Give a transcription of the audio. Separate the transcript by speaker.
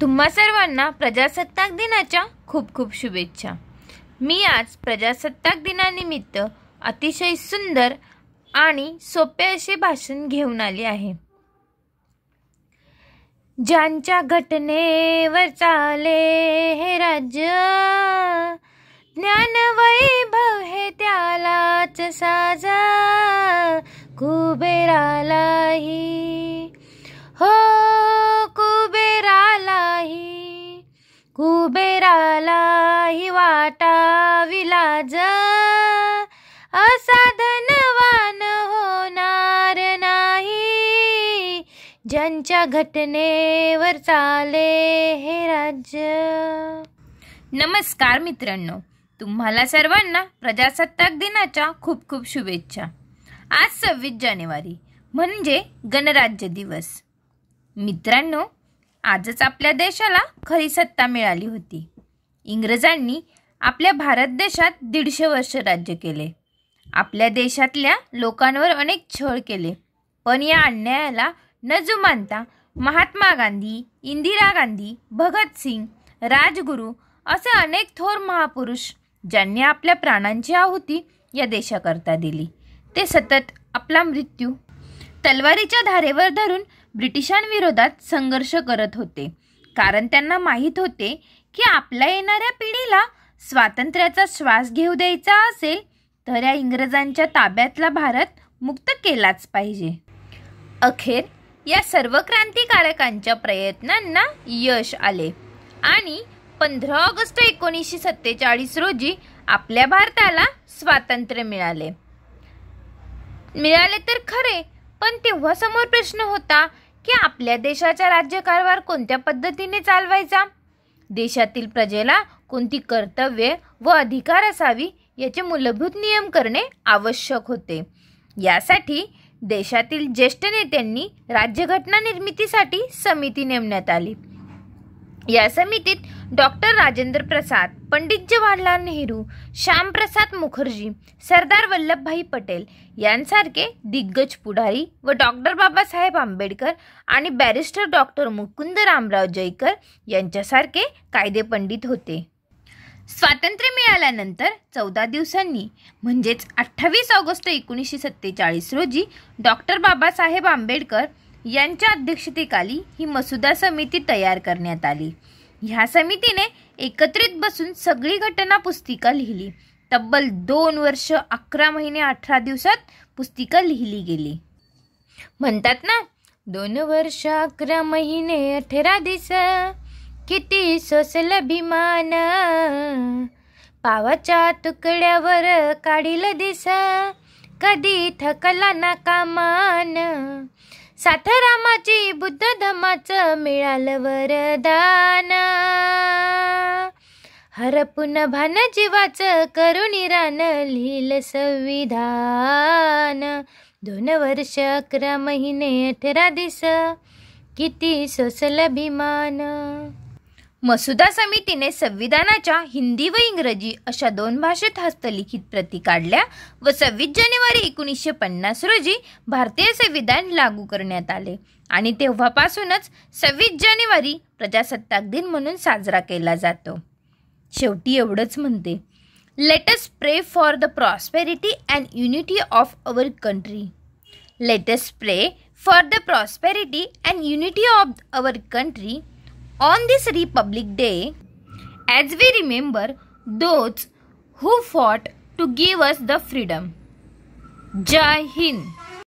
Speaker 1: तुम्हा सर्वांना प्रजासत्ताक दिनाच्या खूप खूप शुभेच्छा मी आज प्रजासत्ताक दिनानिमित्त अतिशय सुंदर आणि सोपे असे भाषण घेऊन आले आहे ज्यांच्या घटनेवर चाले हे राज्य ज्ञान वैभव हे त्यालाच साजा कुबेरालाही हो त्यांच्या घटनेवर चाले हे राज्य नमस्कार मित्रांनो तुम्हाला सर्वांना प्रजासत्ताक दिनाच्या खूप खूप शुभेच्छा आज सव्वीस जानेवारी म्हणजे गणराज्य दिवस मित्रांनो आजच आपल्या देशाला खरी सत्ता मिळाली होती इंग्रजांनी आपल्या भारत देशात दीडशे वर्ष राज्य केले आपल्या देशातल्या लोकांवर अनेक छळ केले पण या अन्यायाला न जुमानता महात्मा गांधी इंदिरा गांधी भगतसिंग राजगुरू असे अनेक थोर महापुरुष ज्यांनी आपल्या प्राणांची आहुती या देशाकरता दिली ते सतत आपला मृत्यू तलवारीच्या धारेवर धरून ब्रिटिशांविरोधात संघर्ष करत होते कारण त्यांना माहीत होते की आपल्या येणाऱ्या पिढीला स्वातंत्र्याचा श्वास घेऊ द्यायचा असेल तर या इंग्रजांच्या ताब्यातला भारत मुक्त केलाच पाहिजे अखेर या सर्व क्रांतिकारकांच्या प्रयत्नांना यश आले आणि पंधरा ऑगस्ट एकोणीसशे सत्तेचाळीस रोजी आपल्या भारताला स्वातंत्र्य मिळाले मिळाले तर खरे पण तेव्हा समोर प्रश्न होता की आपल्या देशाचा राज्यकारभार कोणत्या पद्धतीने चालवायचा देशातील प्रजेला कोणती कर्तव्ये व अधिकार असावी याचे मूलभूत नियम करणे आवश्यक होते यासाठी देशातील ज्येष्ठ नेत्यांनी राज्यघटना निर्मितीसाठी समिती नेमण्यात आली या समितीत डॉक्टर राजेंद्र प्रसाद पंडित जवाहरलाल नेहरू श्यामप्रसाद मुखर्जी सरदार वल्लभभाई पटेल यांसारखे दिग्गज पुढारी व डॉक्टर बाबासाहेब आंबेडकर आणि बॅरिस्टर डॉक्टर मुकुंद रामराव जयकर यांच्यासारखे कायदे पंडित होते स्वातंत्र्य मिळाल्यानंतर चौदा दिवसांनी म्हणजेच अठ्ठावीस ऑगस्ट एकोणीसशे सत्तेचाळीस रोजी डॉक्टर बाबासाहेब आंबेडकर यांच्या अध्यक्षतेखाली ही मसुदा समिती तयार करण्यात आली ह्या समितीने एकत्रित बसून सगळी घटना पुस्तिका लिहिली तब्बल दोन वर्ष अकरा महिने अठरा दिवसात पुस्तिका लिहिली गेली म्हणतात ना दोन वर्ष अकरा महिने अठरा दिवस किती सोसल भिमान पावाच्या तुकड्यावर काढील दिस कधी थकला ना कामान साथरामाची बुद्ध धमाचं मिळालं वरदान हरपून भान जीवाच करुणी रान लिहिलं संविधान दोन वर्ष अकरा महिने अठरा दिस किती सोसल अभिमान मसुदा समितीने संविधानाच्या हिंदी व इंग्रजी अशा दोन भाषेत हस्तलिखित प्रती काढल्या व सव्वीस जानेवारी एकोणीसशे पन्नास रोजी भारतीय संविधान लागू करण्यात आले आणि तेव्हापासूनच सव्वीस जानेवारी प्रजासत्ताक दिन म्हणून साजरा केला जातो शेवटी एवढंच म्हणते let's pray for the prosperity and unity of our country let's pray for the prosperity and unity of our country On this Republic Day, as we remember those who fought to give us the freedom. Jai Hind.